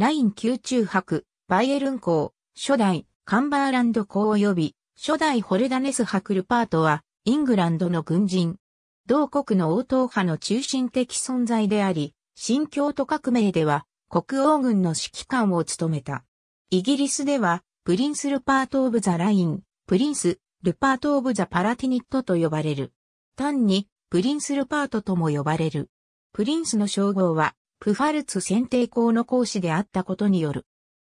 ライン宮中博、バイエルン港、初代、カンバーランド校及び、初代ホルダネス博ルパートは、イングランドの軍人。同国の応答派の中心的存在であり、新京都革命では、国王軍の指揮官を務めた。イギリスでは、プリンス・ルパート・オブ・ザ・ライン、プリンス、ルパート・オブ・ザ・パラティニットと呼ばれる。単に、プリンス・ルパートとも呼ばれる。プリンスの称号は、プファルツ選定校の講師であったことによる。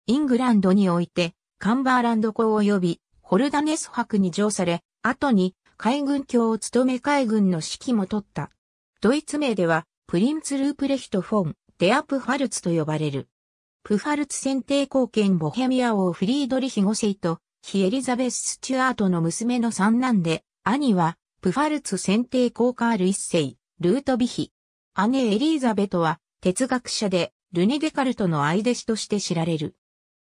イングランドにおいて、カンバーランド校及び、ホルダネス博に乗され、後に海軍卿を務め海軍の指揮も取った。ドイツ名では、プリンツ・ループレヒト・フォン、デア・プファルツと呼ばれる。プファルツ選定後見ボヘミア王フリードリヒ5世と、非エリザベス・スチュアートの娘の三男で、兄は、プファルツ選定後カール1世、ルートビヒ。姉エリーザベトは、哲学者で、ルネ・デカルトの愛弟子として知られる。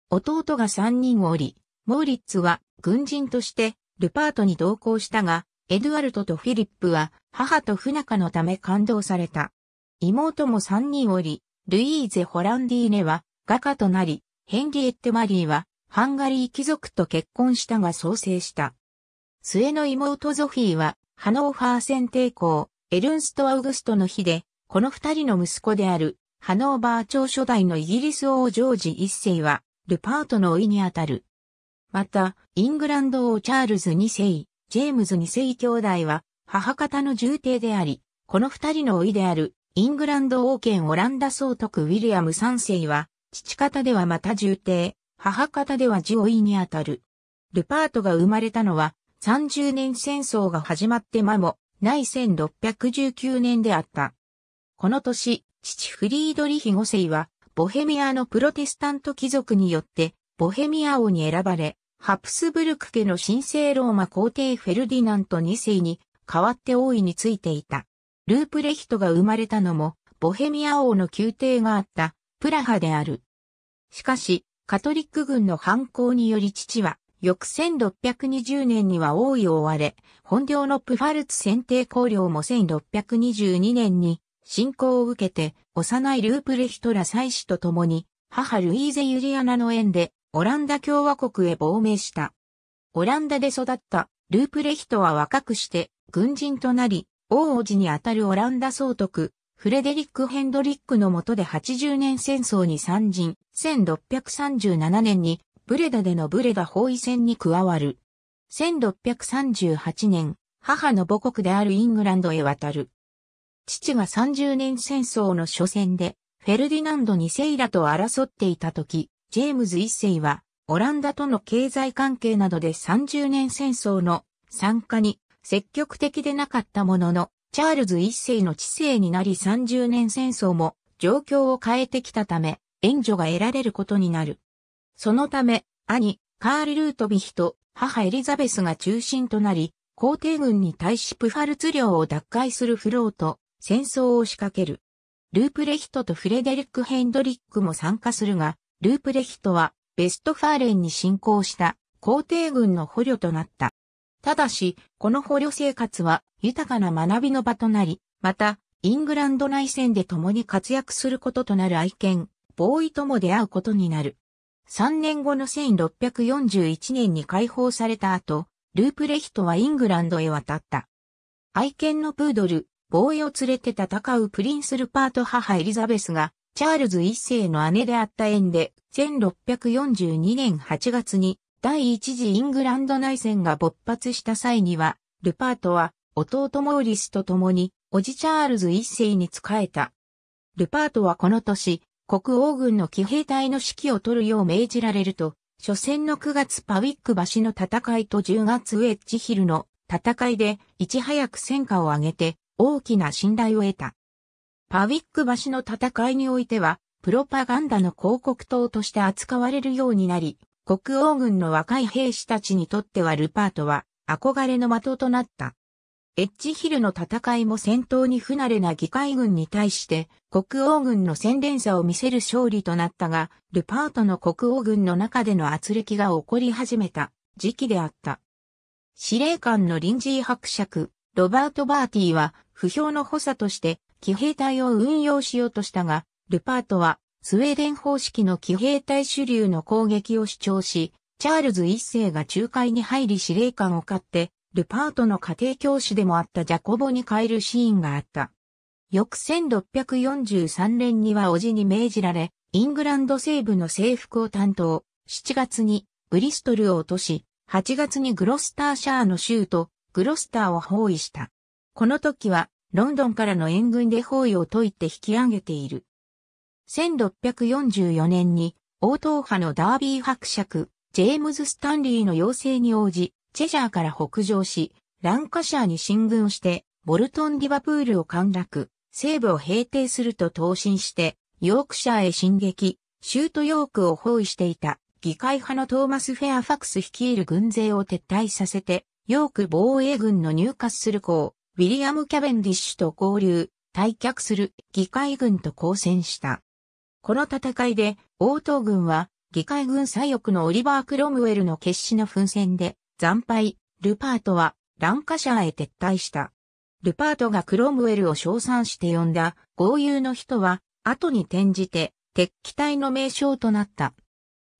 弟が三人おり、モーリッツは軍人としてルパートに同行したが、エドゥアルトとフィリップは母と不仲のため感動された。妹も三人おり、ルイーゼ・ホランディーネは画家となり、ヘンリエッテ・マリーはハンガリー貴族と結婚したが創生した。末の妹ゾフィーはハノーファー戦抵抗、エルンスト・アウグストの日でこの二人の息子である、ハノーバー朝初代のイギリス王ジョージ一世は、ルパートのいにあたる。また、イングランド王チャールズ二世、ジェームズ二世兄弟は、母方の重帝であり、この二人のいである、イングランド王権オランダ総督ウィリアム三世は、父方ではまた重帝、母方ではジ老いにあたる。ルパートが生まれたのは、30年戦争が始まって間も、ない1619年であった。この年、父フリードリヒ5世は、ボヘミアのプロテスタント貴族によって、ボヘミア王に選ばれ、ハプスブルク家の神聖ローマ皇帝フェルディナント2世に代わって王位についていた。ループレヒトが生まれたのも、ボヘミア王の宮廷があった、プラハである。しかし、カトリック軍の反抗により父は、翌1620年には王位を追われ、本領のプファルツ選定公領も1622年に信仰を受けて、幼いループレヒトラ祭司と共に、母ルイーゼ・ユリアナの縁で、オランダ共和国へ亡命した。オランダで育ったループレヒトは若くして軍人となり、王王子にあたるオランダ総督、フレデリック・ヘンドリックの下で80年戦争に参陣、1637年にブレダでのブレダ包囲戦に加わる。1638年、母の母国であるイングランドへ渡る。父が30年戦争の初戦で、フェルディナンド2世らと争っていた時、ジェームズ1世は、オランダとの経済関係などで30年戦争の参加に積極的でなかったものの、チャールズ一世の知性になり30年戦争も状況を変えてきたため、援助が得られることになる。そのため、兄、カール・ルートビヒと母エリザベスが中心となり、皇帝軍に対しプファルツ領を奪回するフロート、戦争を仕掛ける。ループレヒトとフレデリック・ヘンドリックも参加するが、ループレヒトはベストファーレンに侵攻した皇帝軍の捕虜となった。ただし、この捕虜生活は豊かな学びの場となり、また、イングランド内戦で共に活躍することとなる愛犬、ボーイとも出会うことになる。3年後の1641年に解放された後、ループレヒトはイングランドへ渡った。愛犬のプードル、防衛を連れて戦うプリンスルパート母エリザベスが、チャールズ一世の姉であった縁で、1642年8月に第一次イングランド内戦が勃発した際には、ルパートは弟モーリスと共に、おじチャールズ一世に仕えた。ルパートはこの年、国王軍の騎兵隊の指揮を取るよう命じられると、初戦の9月パウィック橋の戦いと10月ウェッジヒルの戦いで、いち早く戦果を上げて、大きな信頼を得た。パウィック橋の戦いにおいては、プロパガンダの広告塔として扱われるようになり、国王軍の若い兵士たちにとってはルパートは憧れの的となった。エッジヒルの戦いも戦闘に不慣れな議会軍に対して国王軍の洗練さを見せる勝利となったが、ルパートの国王軍の中での圧力が起こり始めた時期であった。司令官の臨時伯爵、ロバート・バーティは不評の補佐として騎兵隊を運用しようとしたが、ルパートはスウェーデン方式の騎兵隊主流の攻撃を主張し、チャールズ一世が仲介に入り司令官を買って、ルパートの家庭教師でもあったジャコボに変えるシーンがあった。翌1643年には叔父に命じられ、イングランド西部の征服を担当、7月にブリストルを落とし、8月にグロスターシャーの州とグロスターを包囲した。この時は、ロンドンからの援軍で包囲を解いて引き上げている。1644年に、王党派のダービー伯爵、ジェームズ・スタンリーの要請に応じ、チェジャーから北上し、ランカシャーに進軍して、ボルトン・リバプールを陥落、西部を平定すると投進して、ヨークシャーへ進撃、シュートヨークを包囲していた、議会派のトーマス・フェアファクス率いる軍勢を撤退させて、ヨーク防衛軍の入荷する校、ウィリアム・キャベンディッシュと合流、退却する議会軍と交戦した。この戦いで、王党軍は、議会軍左翼のオリバー・クロムウェルの決死の奮戦で、惨敗、ルパートは、ランカシャーへ撤退した。ルパートがクロムウェルを称賛して呼んだ、合流の人は、後に転じて、敵機隊の名称となった。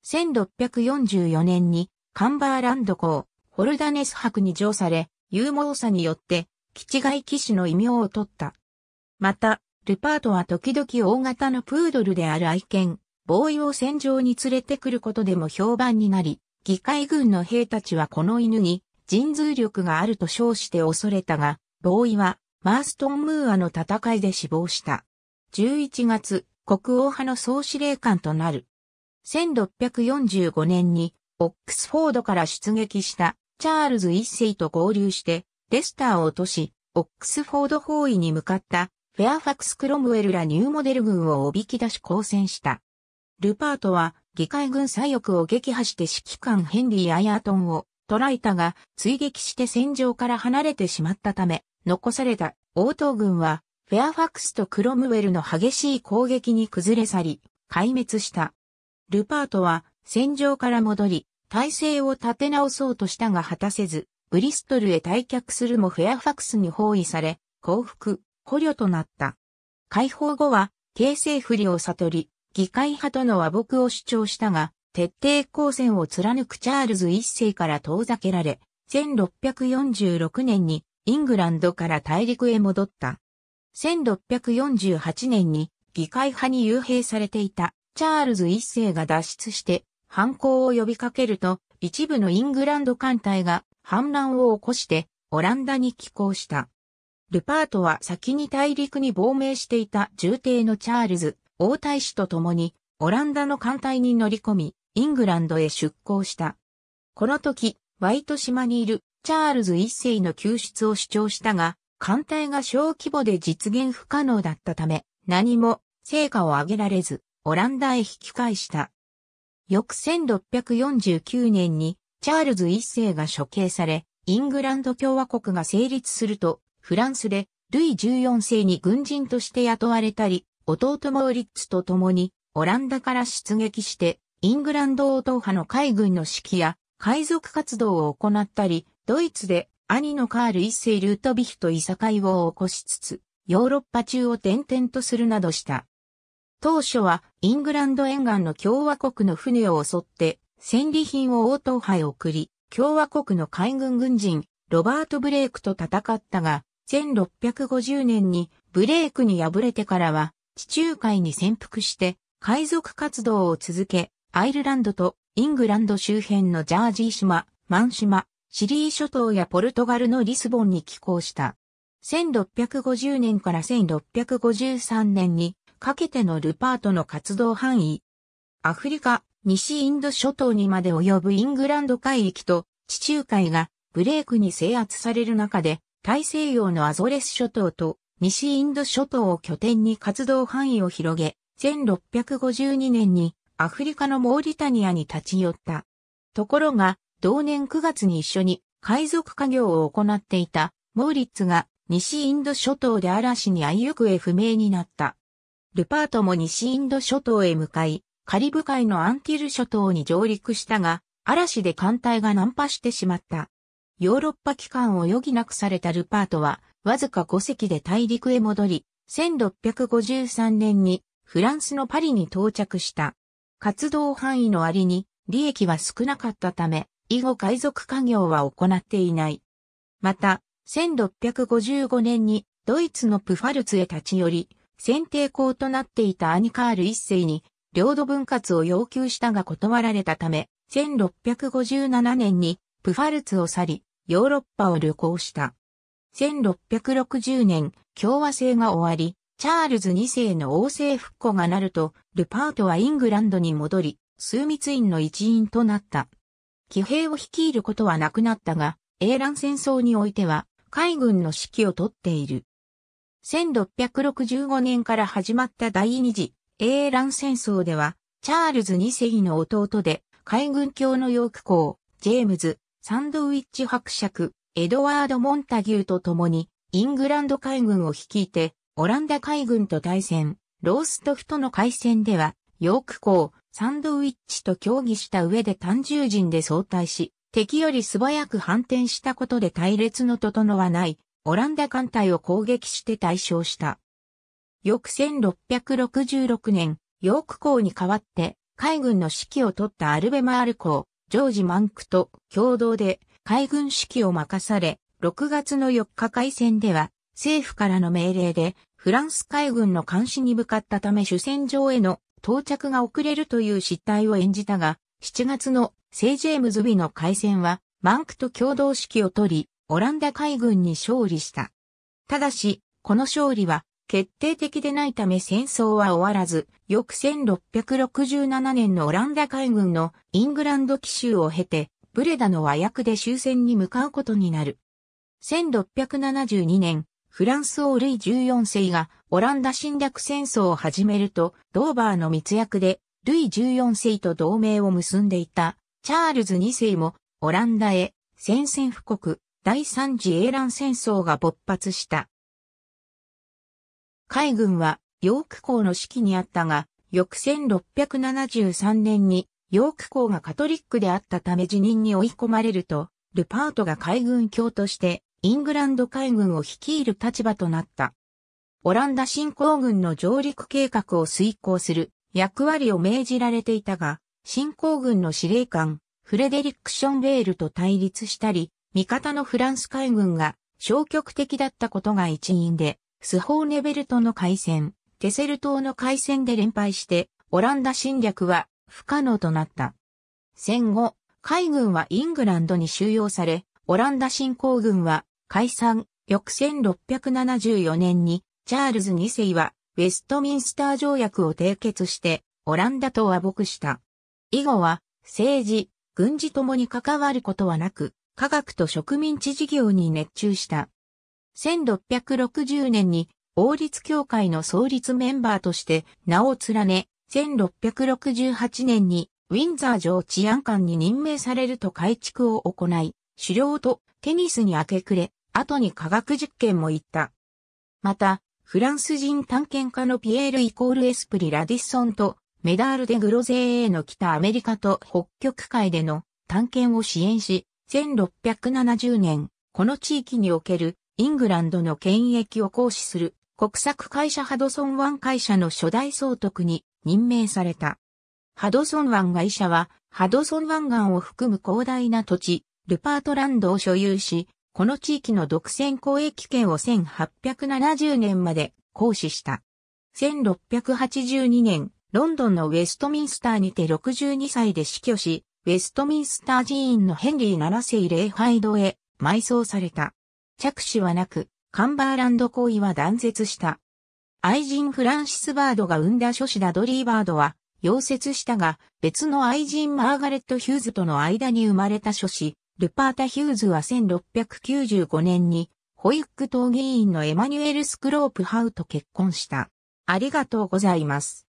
1644年に、カンバーランド港、ホルダネス博に乗され、勇猛さによって、気違い騎士の異名を取った。また、ルパートは時々大型のプードルである愛犬、ボーイを戦場に連れてくることでも評判になり、議会軍の兵たちはこの犬に人通力があると称して恐れたが、ボーイはマーストン・ムーアの戦いで死亡した。11月、国王派の総司令官となる。1645年に、オックスフォードから出撃したチャールズ一世と合流して、レスターを落とし、オックスフォード包囲に向かったフェアファクス・クロムウェルらニューモデル軍をおびき出し抗戦した。ルパートは議会軍左翼を撃破して指揮官ヘンリー・アイートンを捕らえたが追撃して戦場から離れてしまったため残された応答軍はフェアファクスとクロムウェルの激しい攻撃に崩れ去り壊滅した。ルパートは戦場から戻り体勢を立て直そうとしたが果たせずブリストルへ退却するもフェアファクスに包囲され、降伏、捕虜となった。解放後は、形勢不利を悟り、議会派との和睦を主張したが、徹底抗戦を貫くチャールズ一世から遠ざけられ、1646年にイングランドから大陸へ戻った。1648年に議会派に幽閉されていたチャールズ一世が脱出して反抗を呼びかけると一部のイングランド艦隊が反乱を起こしてオランダに寄港した。ルパートは先に大陸に亡命していた重帝のチャールズ、王太子と共にオランダの艦隊に乗り込み、イングランドへ出港した。この時、ワイト島にいるチャールズ一世の救出を主張したが、艦隊が小規模で実現不可能だったため、何も成果を上げられず、オランダへ引き返した。翌1649年にチャールズ一世が処刑され、イングランド共和国が成立すると、フランスで、ルイ14世に軍人として雇われたり、弟モーリッツと共に、オランダから出撃して、イングランド王党派の海軍の指揮や、海賊活動を行ったり、ドイツで、兄のカール一世ルートビヒといさかいを起こしつつ、ヨーロッパ中を転々とするなどした。当初はイングランド沿岸の共和国の船を襲って戦利品を王答派へ送り、共和国の海軍軍人、ロバート・ブレイクと戦ったが、1650年にブレイクに敗れてからは、地中海に潜伏して、海賊活動を続け、アイルランドとイングランド周辺のジャージー島、マン島、シリー諸島やポルトガルのリスボンに寄港した。1650年から1653年にかけてのルパートの活動範囲。アフリカ、西インド諸島にまで及ぶイングランド海域と地中海がブレークに制圧される中で、大西洋のアゾレス諸島と西インド諸島を拠点に活動範囲を広げ、1652年にアフリカのモーリタニアに立ち寄った。ところが、同年9月に一緒に海賊家業を行っていたモーリッツが西インド諸島で嵐に相行方不明になった。ルパートも西インド諸島へ向かい、カリブ海のアンティル諸島に上陸したが、嵐で艦隊が難破してしまった。ヨーロッパ機関を余儀なくされたルパートは、わずか5隻で大陸へ戻り、1653年にフランスのパリに到着した。活動範囲の割に利益は少なかったため、以後海賊家業は行っていない。また、1655年にドイツのプファルツへ立ち寄り、選定校となっていたアニカール一世に領土分割を要求したが断られたため、1657年にプファルツを去り、ヨーロッパを旅行した。1660年、共和制が終わり、チャールズ2世の王政復古がなると、ルパートはイングランドに戻り、枢密院の一員となった。騎兵を率いることはなくなったが、英乱戦争においては、海軍の指揮をとっている。1665年から始まった第二次英乱戦争では、チャールズ2世の弟で、海軍卿のヨーク校、ジェームズ、サンドウィッチ伯爵、エドワード・モンタギューと共に、イングランド海軍を率いて、オランダ海軍と対戦、ローストフとの海戦では、ヨーク校、サンドウィッチと協議した上で単獣人で相対し、敵より素早く反転したことで隊列の整わない、オランダ艦隊を攻撃して対象した。翌1666年、ヨーク港に代わって、海軍の指揮を取ったアルベマール港、ジョージ・マンクと共同で海軍指揮を任され、6月の4日海戦では、政府からの命令で、フランス海軍の監視に向かったため主戦場への到着が遅れるという失態を演じたが、7月のセイ・ジェームズ・ビの海戦は、マンクと共同指揮を取り、オランダ海軍に勝利した。ただし、この勝利は決定的でないため戦争は終わらず、翌1667年のオランダ海軍のイングランド奇襲を経て、ブレダの和訳で終戦に向かうことになる。1672年、フランス王ルイ14世がオランダ侵略戦争を始めると、ドーバーの密約でルイ14世と同盟を結んでいたチャールズ2世もオランダへ宣戦布告第三次英乱戦争が勃発した。海軍はヨーク港の指揮にあったが、翌1673年にヨーク港がカトリックであったため辞任に追い込まれると、ルパートが海軍卿としてイングランド海軍を率いる立場となった。オランダ侵攻軍の上陸計画を遂行する役割を命じられていたが、侵攻軍の司令官、フレデリック・ションベールと対立したり、味方のフランス海軍が消極的だったことが一因で、スホーネベルトの海戦、テセル島の海戦で連敗して、オランダ侵略は不可能となった。戦後、海軍はイングランドに収容され、オランダ侵攻軍は解散、翌1674年にチャールズ2世はウェストミンスター条約を締結してオランダと和睦した。以後は政治、軍事ともに関わることはなく、科学と植民地事業に熱中した。1660年に王立協会の創立メンバーとして名を連ね、1668年にウィンザー城治安官に任命されると改築を行い、狩猟とテニスに明け暮れ、後に科学実験も行った。また、フランス人探検家のピエール・イコール・エスプリ・ラディッソンとメダール・デ・グロゼーへの北アメリカと北極海での探検を支援し、1670年、この地域におけるイングランドの権益を行使する国策会社ハドソン湾会社の初代総督に任命された。ハドソン湾会社は、ハドソン湾岸を含む広大な土地、ルパートランドを所有し、この地域の独占交易権を1870年まで行使した。1682年、ロンドンのウェストミンスターにて62歳で死去し、ウェストミンスター寺院のヘンリー7世礼拝堂へ埋葬された。着手はなく、カンバーランド行為は断絶した。愛人フランシス・バードが生んだ諸子ダドリー・バードは、溶接したが、別の愛人マーガレット・ヒューズとの間に生まれた諸子、ルパータ・ヒューズは1695年に、ホイック党議員のエマニュエル・スクロープハウと結婚した。ありがとうございます。